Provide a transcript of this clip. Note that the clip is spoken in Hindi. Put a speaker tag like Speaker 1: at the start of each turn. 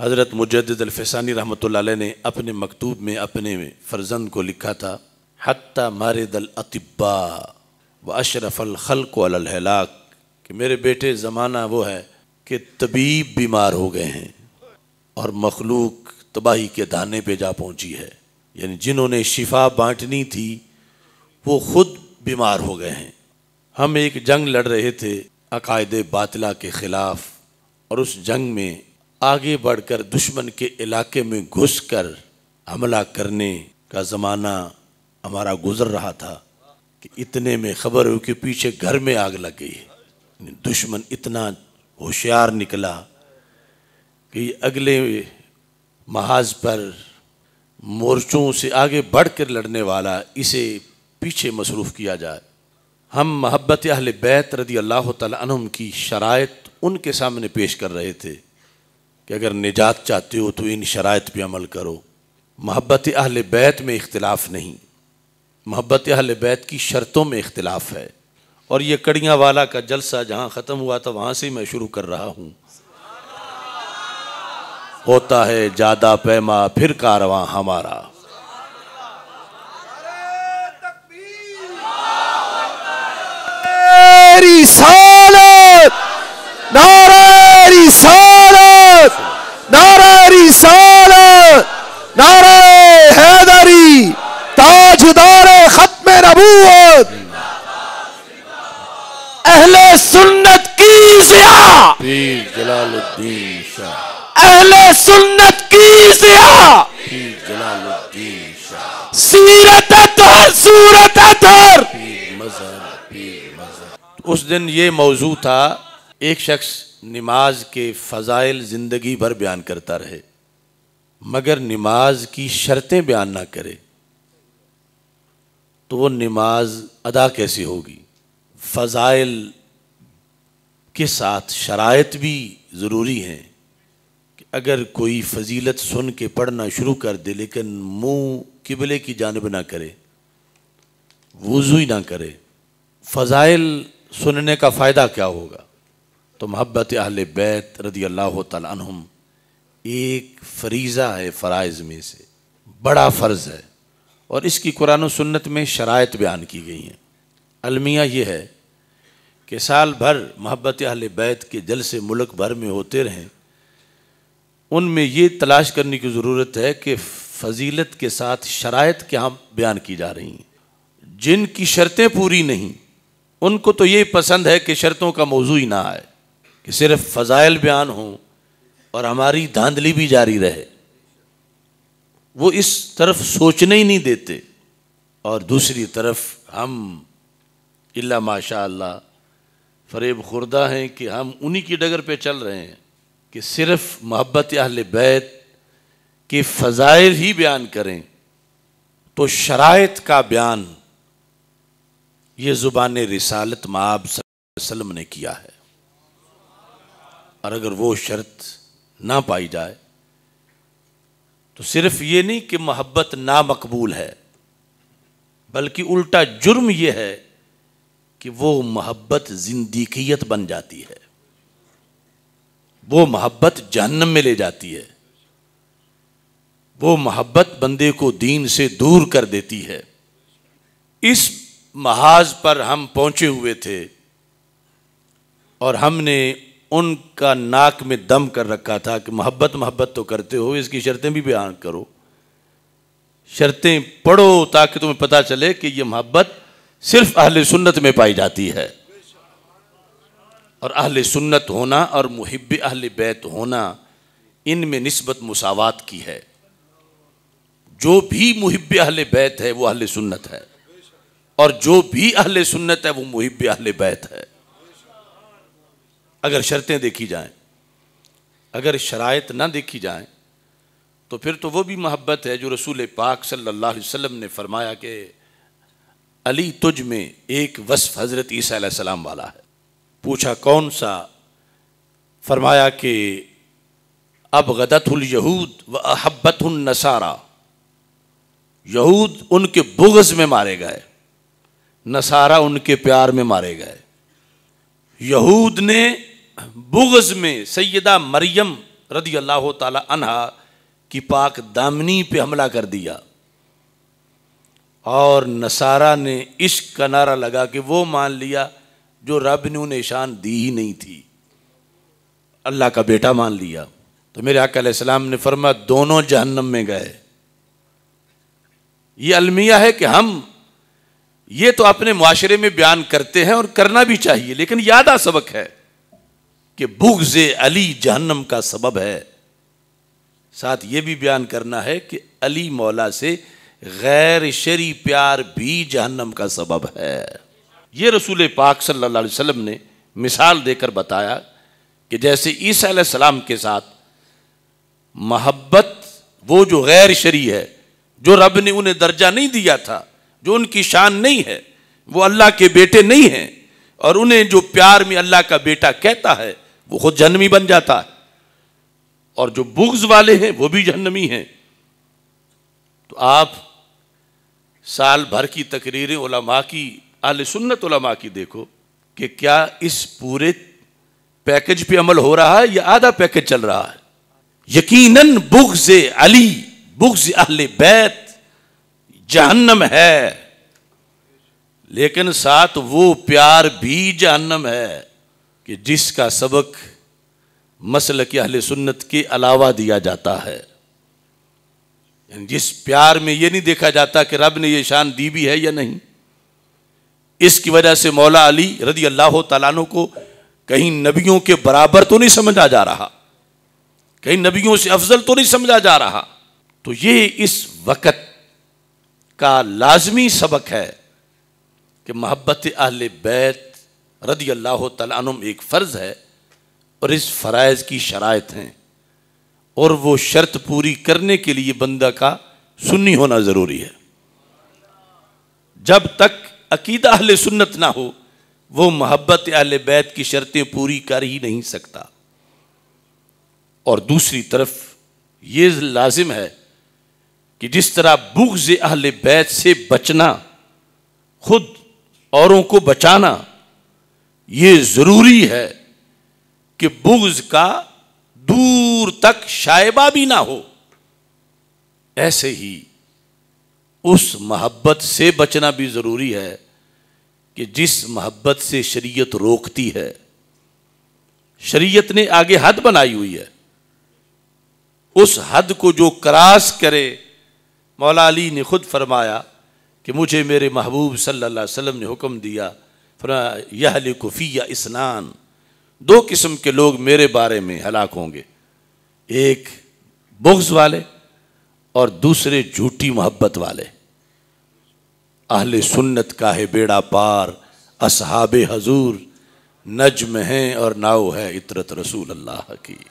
Speaker 1: हज़रत मुजदानी रहमत ने अपने मकतूब में अपने फ़र्जंद को लिखा था मारे दल अतिब्बा व अशरफ़ल अलहलाक कि मेरे बेटे ज़माना वो है कि तबीब बीमार हो गए हैं और मखलूक तबाही के दाने पे जा पहुंची है यानी जिन्होंने शिफा बांटनी थी वो ख़ुद बीमार हो गए हैं हम एक जंग लड़ रहे थे अकायद बातला के ख़िलाफ़ और उस जंग में आगे बढ़कर दुश्मन के इलाके में घुसकर हमला करने का ज़माना हमारा गुजर रहा था कि इतने में खबर हुई कि पीछे घर में आग लग गई है दुश्मन इतना होशियार निकला कि अगले महाज पर मोर्चों से आगे बढ़कर लड़ने वाला इसे पीछे मसरूफ़ किया जाए हम महब्बत अहल बैत रदी अल्लाह तम की शरात उनके सामने पेश कर रहे थे कि अगर निजात चाहते हो तो इन शरात पर अमल करो महब्बत अहल बैत में इख्तलाफ नहीं महब्बत अहल बैत की शर्तों में इख्तलाफ है और ये कड़ियाँ वाला का जलसा जहाँ ख़त्म हुआ था वहाँ से मैं शुरू कर रहा हूँ होता है ज़्यादा पैमा फिर कारवा हमारा नारे रिसालत रिसालत नारे हैदरी ताजदार खत्म नबूत अहले सुन्नत की जिया जलालुद्दीन शाह अहले सुन्नत की जिया जलालुद्दीन शाह सीरत सूरत उस दिन ये मौजू था एक शख्स नमाज के फ़जाइल ज़िंदगी भर बयान करता रहे मगर नमाज की शर्तें बयान ना करे तो वो नमाज अदा कैसे होगी फ़ज़ाइल के साथ शरात भी ज़रूरी हैं कि अगर कोई फजीलत सुन के पढ़ना शुरू कर दे लेकिन मुंह किबले की जानब ना करे वज़ू ही ना करे फ़ज़ाइल सुनने का फ़ायदा क्या होगा तो मोहब्बत अहल बैत रदी अल्लाह तुम एक फरीज़ा है फ़राइज़ में से बड़ा फ़र्ज़ है और इसकी कुरान सुन्नत में शरात बयान की गई हैं अलमिया ये है कि साल भर मोहब्बत अहल बैत के जल से मुल्क भर में होते रहें उनमें ये तलाश करने की ज़रूरत है कि फजीलत के साथ शरात क्या बयान की जा रही हैं जिनकी शर्तें पूरी नहीं उनको तो ये पसंद है कि शर्तों का मौजू ही ना आए कि सिर्फ फ़जाइल बयान हों और हमारी धांधली भी जारी रहे वो इस तरफ सोचने ही नहीं देते और दूसरी तरफ हम इल्ला माशा फरेब खुर्दा हैं कि हम उन्हीं की डगर पे चल रहे हैं कि सिर्फ मोहब्बत अहल बैत के फ़ज़ाइल ही बयान करें तो शरात का बयान ये ज़ुबान रिसालत माब वसल्लम ने किया है और अगर वो शर्त ना पाई जाए तो सिर्फ ये नहीं कि मोहब्बत ना मकबूल है बल्कि उल्टा जुर्म यह है कि वो मोहब्बत जिंदीकियत बन जाती है वो मोहब्बत जहन्नम में ले जाती है वो मोहब्बत बंदे को दीन से दूर कर देती है इस महाज पर हम पहुंचे हुए थे और हमने उनका नाक में दम कर रखा था कि मोहब्बत मोहब्बत तो करते हो इसकी शर्तें भी बयान करो शर्तें पढ़ो ताकि तुम्हें पता चले कि यह मोहब्बत सिर्फ अहल सुन्नत में पाई जाती है और अहल सुन्नत होना और मुहब अहल बैत होना इनमें नस्बत मुसावात की है जो भी मुहब अहल बैत है वो अहल सुन्नत है और जो भी अहल सुन्नत है वो मुहब अहल बैत है अगर शर्तें देखी जाएं अगर शरात ना देखी जाएं तो फिर तो वो भी मोहब्बत है जो रसूल पाक सल्लल्लाहु अलैहि वसल्लम ने फरमाया कि अली तुझ में एक वसफ़ हज़रत ईसा सलाम वाला है पूछा कौन सा फरमाया कि अब गदतुलयहूद व अहब्बत नसारा यहूद उनके बुगज़ में मारे गए नसारा उनके प्यार में मारे गए यहूद ने बुगज़ में सैदा मरियम रदी अल्लाह तहा की पाक दामनी पे हमला कर दिया और नसारा ने इश्क का नारा लगा कि वो मान लिया जो रब ने उन्हें शान दी ही नहीं थी अल्लाह का बेटा मान लिया तो मेरे आकाम ने फरमा दोनों जहन्नम में गए ये अलमिया है कि हम ये तो अपने माशरे में बयान करते हैं और करना भी चाहिए लेकिन यादा सबक है कि बुगज अली जहन्नम का सबब है साथ ये भी बयान करना है कि अली मौला से गैर शरी प्यार भी जहन्नम का सबब है ये रसूल पाक सल्लल्लाहु अलैहि वसल्लम ने मिसाल देकर बताया कि जैसे ईसा सलाम के साथ मोहब्बत वो जो गैर शरी है जो रब ने उन्हें दर्जा नहीं दिया था जो उनकी शान नहीं है वो अल्लाह के बेटे नहीं हैं और उन्हें जो प्यार में अल्लाह का बेटा कहता है वो खुद जहनमी बन जाता है और जो बुग्ज वाले हैं वो भी जहनमी हैं तो आप साल भर की तकरीरें उलमा की आल सुन्नत उलमा की देखो कि क्या इस पूरे पैकेज पे अमल हो रहा है या आधा पैकेज चल रहा है यकीनन बुग्ज अली बुग्ज अहल बैत जहन्नम है लेकिन साथ वो प्यार भी जहन्नम है कि जिसका सबक मसल के अहल सुन्नत के अलावा दिया जाता है जिस प्यार में यह नहीं देखा जाता कि रब ने यह शान दी भी है या नहीं इसकी वजह से मौला अली रदी अल्लाह तला को कहीं नबियों के बराबर तो नहीं समझा जा रहा कहीं नबियों से अफजल तो नहीं समझा जा रहा तो ये इस वक़्त का लाजमी सबक है कि मोहब्बत अहल बैत रदी अल्लाह तुम एक फ़र्ज़ है और इस फ़रज़ की शरात हैं और वो शर्त पूरी करने के लिए बंदा का सुन्नी होना ज़रूरी है जब तक अकीदा अहल सुन्नत ना हो वो मोहब्बत अहल बैत की शर्तें पूरी कर ही नहीं सकता और दूसरी तरफ ये लाजिम है कि जिस तरह बुग्ज़ अहल बैत से बचना खुद औरों को बचाना ये जरूरी है कि बुग्ज का दूर तक शायबा भी ना हो ऐसे ही उस मोहब्बत से बचना भी ज़रूरी है कि जिस मोहब्बत से शरीयत रोकती है शरीयत ने आगे हद बनाई हुई है उस हद को जो क्रास करे मौला अली ने खुद फरमाया कि मुझे मेरे महबूब सल्लल्लाहु अलैहि वसल्लम ने हुक्म दिया फरा यहल इसनान दो किस्म के लोग मेरे बारे में हलाक होंगे एक बुग्स वाले और दूसरे झूठी मोहब्बत वाले अहल सुन्नत का है बेड़ा पार असहाब हजूर नजम हैं और नाव है इतरत रसूल अल्लाह की